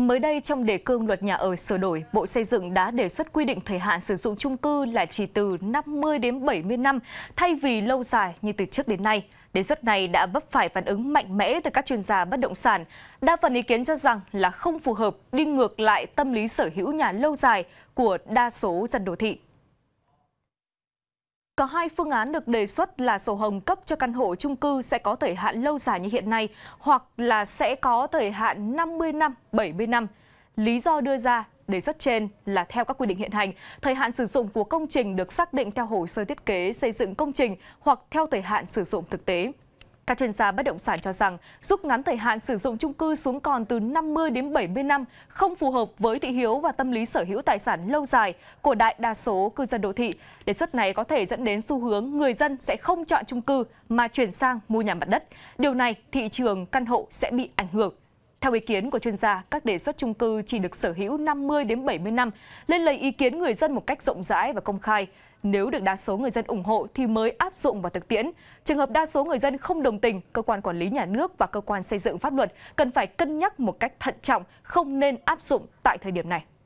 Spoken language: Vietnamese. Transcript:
Mới đây trong đề cương luật nhà ở sửa đổi, Bộ Xây dựng đã đề xuất quy định thời hạn sử dụng chung cư là chỉ từ 50 đến 70 năm thay vì lâu dài như từ trước đến nay. Đề xuất này đã vấp phải phản ứng mạnh mẽ từ các chuyên gia bất động sản. Đa phần ý kiến cho rằng là không phù hợp, đi ngược lại tâm lý sở hữu nhà lâu dài của đa số dân đô thị. Có hai phương án được đề xuất là sổ hồng cấp cho căn hộ chung cư sẽ có thời hạn lâu dài như hiện nay hoặc là sẽ có thời hạn 50 năm, 70 năm. Lý do đưa ra đề xuất trên là theo các quy định hiện hành, thời hạn sử dụng của công trình được xác định theo hồ sơ thiết kế xây dựng công trình hoặc theo thời hạn sử dụng thực tế. Các chuyên gia bất động sản cho rằng rút ngắn thời hạn sử dụng chung cư xuống còn từ 50 đến 70 năm không phù hợp với thị hiếu và tâm lý sở hữu tài sản lâu dài của đại đa số cư dân đô thị. Đề xuất này có thể dẫn đến xu hướng người dân sẽ không chọn chung cư mà chuyển sang mua nhà mặt đất. Điều này thị trường căn hộ sẽ bị ảnh hưởng. Theo ý kiến của chuyên gia, các đề xuất chung cư chỉ được sở hữu 50 đến 70 năm, lên lấy ý kiến người dân một cách rộng rãi và công khai. Nếu được đa số người dân ủng hộ thì mới áp dụng vào thực tiễn. Trường hợp đa số người dân không đồng tình, cơ quan quản lý nhà nước và cơ quan xây dựng pháp luật cần phải cân nhắc một cách thận trọng, không nên áp dụng tại thời điểm này.